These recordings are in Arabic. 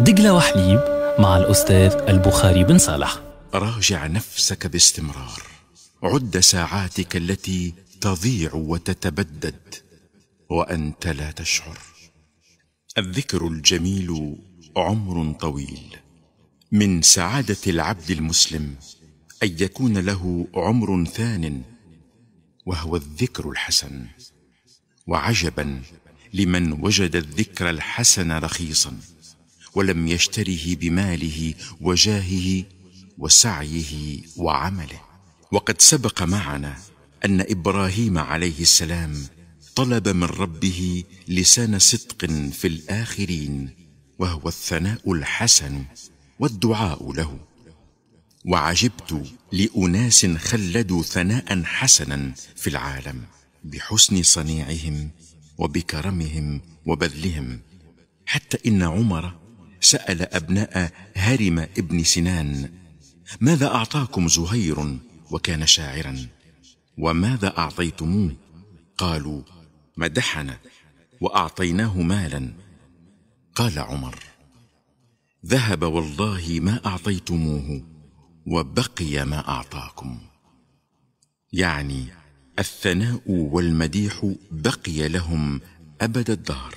دقلة وحليب مع الأستاذ البخاري بن صالح راجع نفسك باستمرار عد ساعاتك التي تضيع وتتبدد وأنت لا تشعر الذكر الجميل عمر طويل من سعادة العبد المسلم أن يكون له عمر ثان وهو الذكر الحسن وعجبا لمن وجد الذكر الحسن رخيصا ولم يشتره بماله وجاهه وسعيه وعمله وقد سبق معنا ان ابراهيم عليه السلام طلب من ربه لسان صدق في الاخرين وهو الثناء الحسن والدعاء له وعجبت لاناس خلدوا ثناء حسنا في العالم بحسن صنيعهم وبكرمهم وبذلهم حتى ان عمر سأل أبناء هرم ابن سنان ماذا أعطاكم زهير وكان شاعرا وماذا أعطيتموه قالوا مدحنا وأعطيناه مالا قال عمر ذهب والله ما أعطيتموه وبقي ما أعطاكم يعني الثناء والمديح بقي لهم أبد الدهر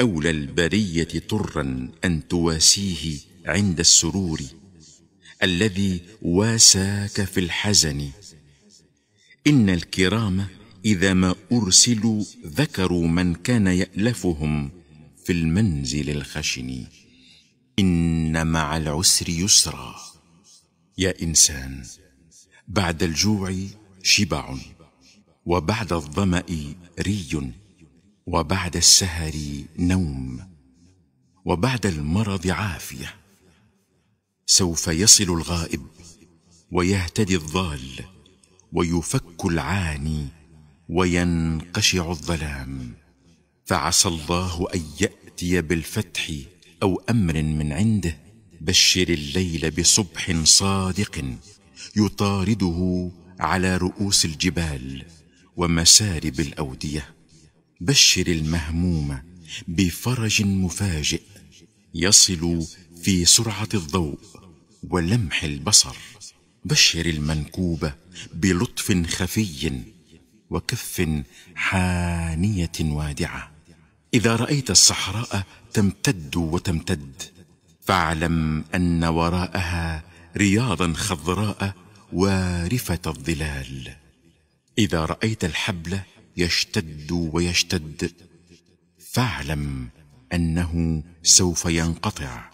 اولى البريه طرا ان تواسيه عند السرور الذي واساك في الحزن ان الكرام اذا ما ارسلوا ذكروا من كان يالفهم في المنزل الخشن ان مع العسر يسرا يا انسان بعد الجوع شبع وبعد الظما ري وبعد السهر نوم وبعد المرض عافيه سوف يصل الغائب ويهتدي الضال ويفك العاني وينقشع الظلام فعسى الله ان ياتي بالفتح او امر من عنده بشر الليل بصبح صادق يطارده على رؤوس الجبال ومسارب الاوديه بشر المهموم بفرج مفاجئ يصل في سرعه الضوء ولمح البصر بشر المنكوب بلطف خفي وكف حانيه وادعه اذا رايت الصحراء تمتد وتمتد فاعلم ان وراءها رياضا خضراء وارفه الظلال اذا رايت الحبل يشتد ويشتد فاعلم انه سوف ينقطع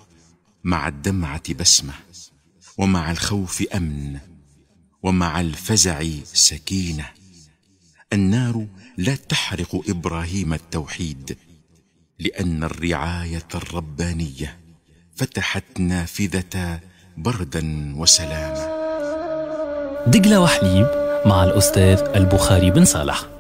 مع الدمعه بسمه ومع الخوف امن ومع الفزع سكينه النار لا تحرق ابراهيم التوحيد لان الرعايه الربانيه فتحت نافذه بردا وسلاما دجله وحليب مع الاستاذ البخاري بن صالح